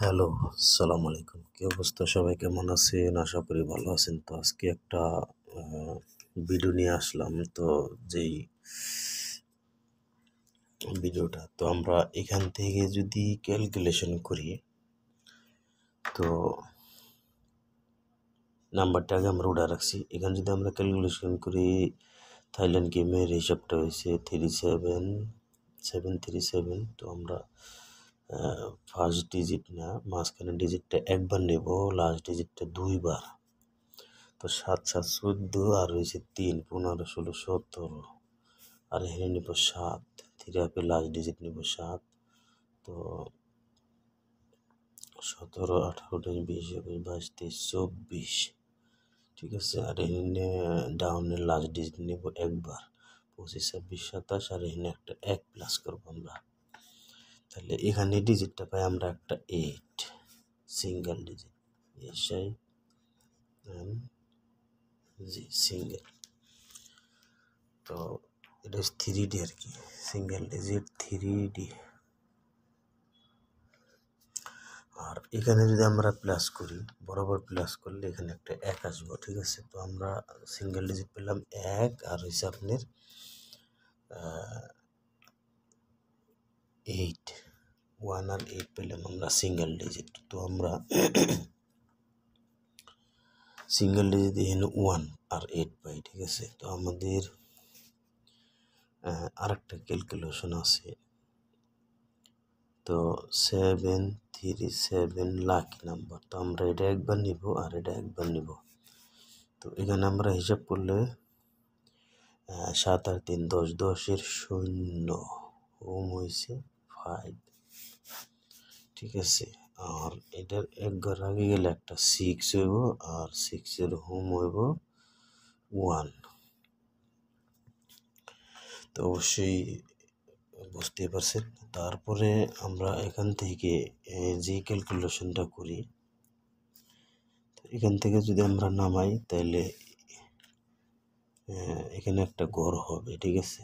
hello আসসালামু আলাইকুম কী অবস্থা সবাই কেমন আছেন আশা করি ভালো আছেন তো আজকে একটা ভিডিও নিয়ে আসলাম তো যেই ভিডিওটা তো আমরা এখান থেকে যদি ক্যালকুলেশন করি তো নাম্বারটা আগে আমরা উড়া রাখছি এখানে যদি আমরা ক্যালকুলেশন করি থাইল্যান্ড গেমের হিসাবটা হয়েছে three seven seven three seven তো আমরা ফার্স্ট ডিজিট না মাঝখানের ডিজিটটা একবার নেব লাস্ট ডিজিটটা দুইবার তো সাত সাত চোদ্দো আর রয়েছে তিন পনেরো ষোলো সতেরো আর এখানে নেব সাত থ্রিপে লাস্ট ডিজিট নেব সাত তো সতেরো আঠারো উনিশ বিশ একুশ বাইশ তেইশ চব্বিশ ঠিক আছে আর এখানে ডাউনের লাস্ট ডিজিট নেব একবার পঁচিশ ছাব্বিশ সাতাশ আর এখানে একটা এক প্লাস করবো আমরা তাহলে এখানে ডিজিটটা পাই আমরা একটা এইট সিঙ্গেল ডিজিট এসআই জি সিঙ্গেল তো এটা হচ্ছে থ্রি ডি আর কি সিঙ্গেল ডিজিট থ্রি ডি আর এখানে যদি আমরা প্লাস করি বরাবর প্লাস করলে এখানে একটা এক আসবো ঠিক আছে তো আমরা সিঙ্গেল ডিজিট পেলাম এক আর হয়েছে আপনার এইট ওয়ান আর এইট পেলাম আমরা সিঙ্গেল ডিজিট তো আমরা সিঙ্গেল ডিজিট এখানে ওয়ান আর এইট পাই ঠিক আছে তো আমাদের আরেকটা ক্যালকুলেশন আছে তো seven three seven lakh number তো আমরা এটা একবার নিব আর এটা একবার নিব তো এখানে আমরা হিসাব করলে সাত আর তিন দশ দশের শূন্য হোম হয়েছে ফাইভ ঠিক আছে আর এটার এক ঘর আগে গেলে একটা সিক্স হইব আর সিক্সের হোম হইব ওয়ান তো অবশ্যই বুঝতে পারছেন তারপরে আমরা এখান থেকে যে ক্যালকুলেশনটা করি এখান থেকে যদি আমরা নামাই তাহলে এখানে একটা ঘর হবে ঠিক আছে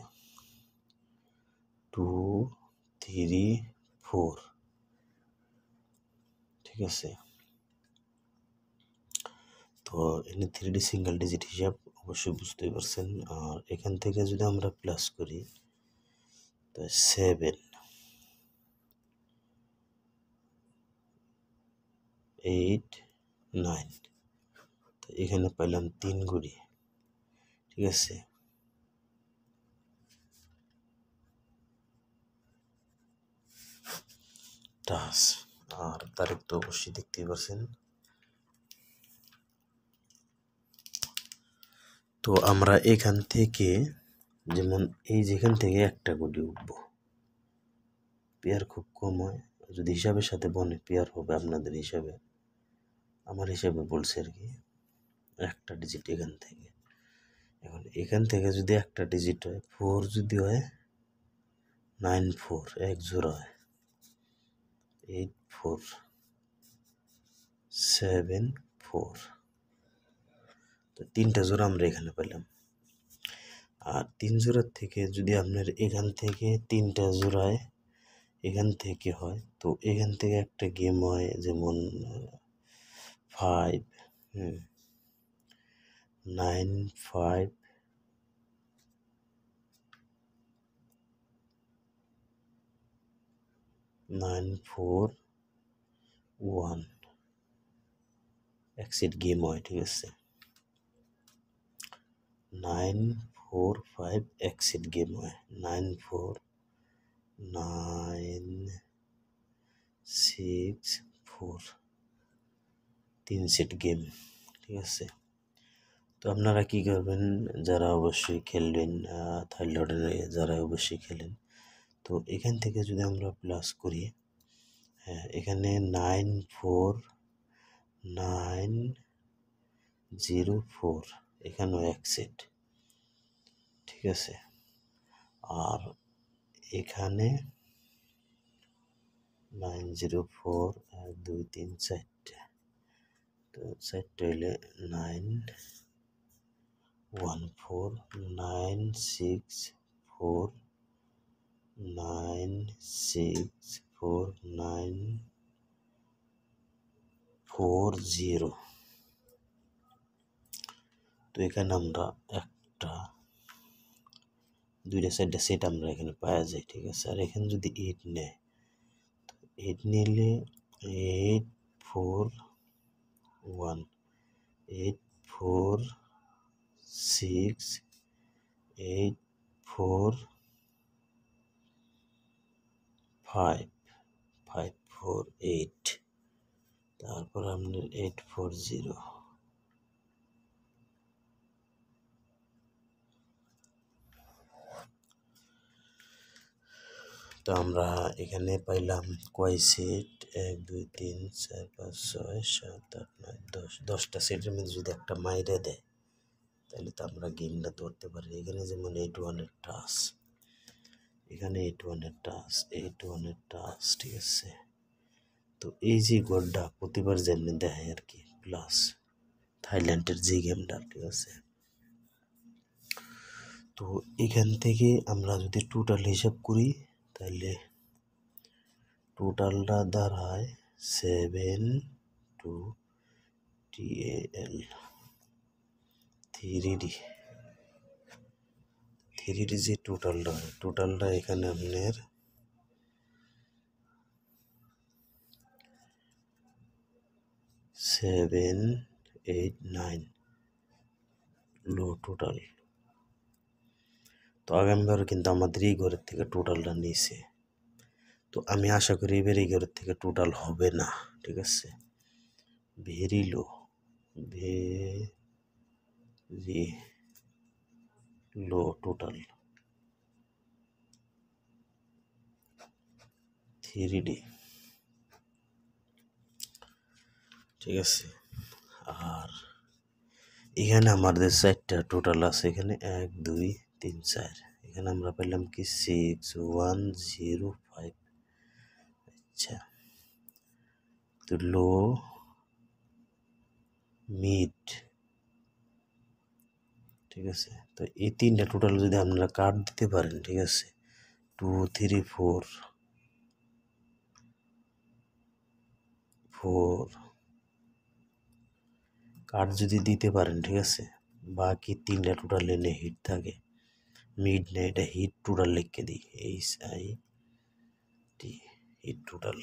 টু থ্রি ফোর ঠিক আছে তো এখানে থ্রি ডি সিঙ্গেল ডিজিট হিসাব অবশ্যই বুঝতেই পারছেন আর এখান থেকে যদি আমরা প্লাস করি তো সেভেন এইট নাইন তো এখানে পাইলাম তিন গুড়ি ঠিক আছে একটা আর তারিখ তো অবশ্যই দেখতেই পাচ্ছেন তো আমরা এখান থেকে যেমন এই যেখান থেকে একটা গুটি উঠবো পেয়ার খুব কম হয় যদি হিসাবের সাথে বনে পেয়ার হবে আপনাদের হিসাবে আমার হিসাবে বলছে আর কি একটা ডিজিট এখান থেকে এখন এখান থেকে যদি একটা ডিজিট হয় ফোর যদি হয় নাইন ফোর এক জোড়া হয় এইট ফোর সেভেন ফোর তো তিনটা জোড়া আমরা এখানে পেলাম আর তিন জোড়ার থেকে যদি আপনার এখান থেকে তিনটা জোড়ায় এখান থেকে হয় তো এখান থেকে একটা গেম হয় যেমন five nine five nine four one exit game হয় ঠিক আছে nine four five exit game হয় nine four nine six four তিন সেট গেম ঠিক আছে তো আপনারা কি করবেন যারা অবশ্যই খেলবেন থাইল্যান্ডে যারা অবশ্যই খেলেন তো এখান থেকে যদি আমরা প্লাস করি হ্যাঁ এখানে nine four nine zero four এখানেও এক সেট ঠিক আছে আর এখানে নাইন জিরো ফোর দুই তিন চারটে তো চারটে হইলে nine one four nine six four 9649 40 তো এখান আমরা একটা দুইটা সেট দিতে আমরা এখানে পাওয়া যায় ঠিক আছে আর এখান যদি 8 নেয় 8 নিলে 841 846 84 ফাইভ ফাইভ ফোর এইট তারপর আপনার এইট ফোর জিরো তো আমরা এখানে পাইলাম কয় সিট এক দুই তিন চার পাঁচ ছয় সাত আট নয় দশ দশটা সিটের মধ্যে যদি একটা মাইরে দেয় তাহলে তো আমরা গেমটা ধরতে পারি এখানে যেমন এইট ওয়ানের টাস্ক এখানে এইট ওয়ানের টাচ এইট ওয়ানের টাচ ঠিক আছে তো এই যে গোলটা প্রতিবার যেমনি দেখায় আর কি প্লাস থাইল্যান্ডের যে গেমটা ঠিক আছে তো এখান থেকে আমরা যদি টোটাল হিসাব করি তাহলে টোটালটা দাঁড়ায় সেভেন টু টিএল থ্রি ডি থ্রির যে টোটালটা হয় টোটালটা এখানে আপনার seven eight nine low total তো আগামীবার কিন্তু আমাদের এই ঘরের থেকে টোটালটা নিয়েছে তো আমি আশা করি এবার এই ঘরের থেকে টোটাল হবে না ঠিক আছে very low very low total 3D ठीक है और এখানে আমাদের সাইডটা टोटल আছে এখানে 1 2 3 4 এখানে আমরা পাইলাম কি 6 1 0 5 আচ্ছা তো লো মিড ঠিক আছে তো এই তিনটা টোটাল যদি আপনারা কার্ড দিতে পারেন ঠিক আছে two three four four card যদি দিতে পারেন ঠিক আছে বাকি তিনটা টোটাল লেনে হিট থাকে মিড নাইটে হিট টোটাল লিখে দিই H I T hit total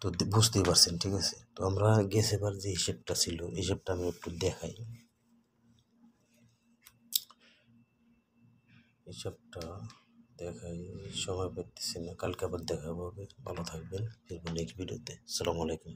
তো বুঝতেই পারছেন ঠিক আছে তো আমরা গেছে এবার যে হিসেবটা ছিল হিসেবটা আমি একটু দেখাই হিসাবটা দেখাই সময় পাইতেছি না কালকে আবার দেখা হবে ভালো থাকবেন ফিরবো নেক্সট ভিডিওতে সালাম আলাইকুম